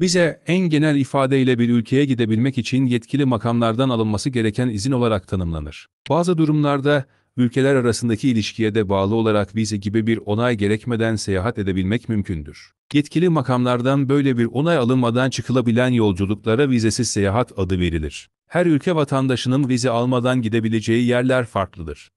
Bize en genel ifadeyle bir ülkeye gidebilmek için yetkili makamlardan alınması gereken izin olarak tanımlanır. Bazı durumlarda ülkeler arasındaki ilişkiye de bağlı olarak vize gibi bir onay gerekmeden seyahat edebilmek mümkündür. Yetkili makamlardan böyle bir onay alınmadan çıkılabilen yolculuklara vizesiz seyahat adı verilir. Her ülke vatandaşının vize almadan gidebileceği yerler farklıdır.